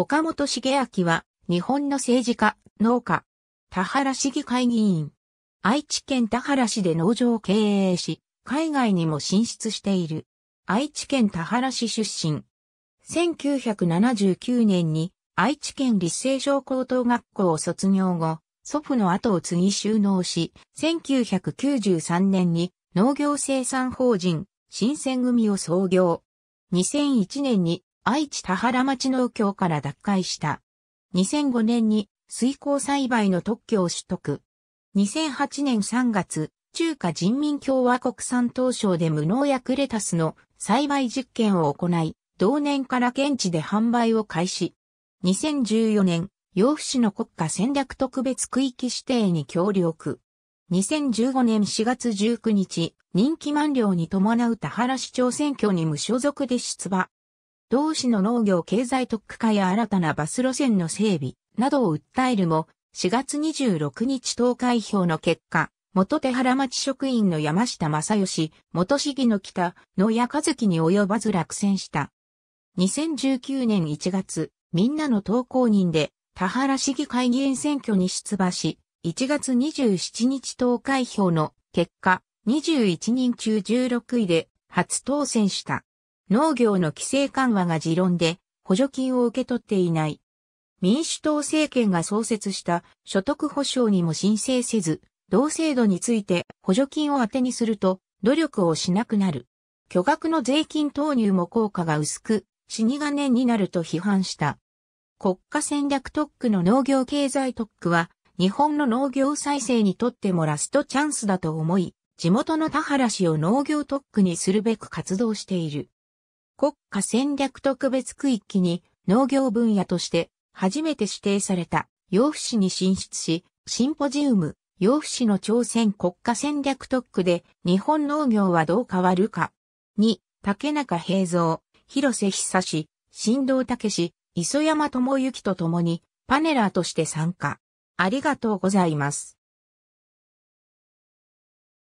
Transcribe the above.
岡本茂明は、日本の政治家、農家、田原市議会議員。愛知県田原市で農場を経営し、海外にも進出している。愛知県田原市出身。1979年に愛知県立成小高等学校を卒業後、祖父の後を継ぎ収納し、1993年に農業生産法人新選組を創業。2001年に愛知田原町農協から脱会した。2005年に水耕栽培の特許を取得。2008年3月、中華人民共和国産東省で無農薬レタスの栽培実験を行い、同年から現地で販売を開始。2014年、養父市の国家戦略特別区域指定に協力。2015年4月19日、任期満了に伴う田原市長選挙に無所属で出馬。同市の農業経済特区化や新たなバス路線の整備などを訴えるも、4月26日投開票の結果、元手原町職員の山下正義、元市議の北野谷和樹に及ばず落選した。2019年1月、みんなの投稿人で、田原市議会議員選挙に出馬し、1月27日投開票の結果、21人中16位で初当選した。農業の規制緩和が持論で補助金を受け取っていない。民主党政権が創設した所得保障にも申請せず、同制度について補助金を当てにすると努力をしなくなる。巨額の税金投入も効果が薄く、死に金になると批判した。国家戦略特区の農業経済特区は、日本の農業再生にとってもラストチャンスだと思い、地元の田原市を農業特区にするべく活動している。国家戦略特別区域に農業分野として初めて指定された洋府市に進出し、シンポジウム、洋府市の朝鮮国家戦略特区で日本農業はどう変わるか。2、竹中平蔵、広瀬久志、新藤武志、磯山智之と共にパネラーとして参加。ありがとうございます。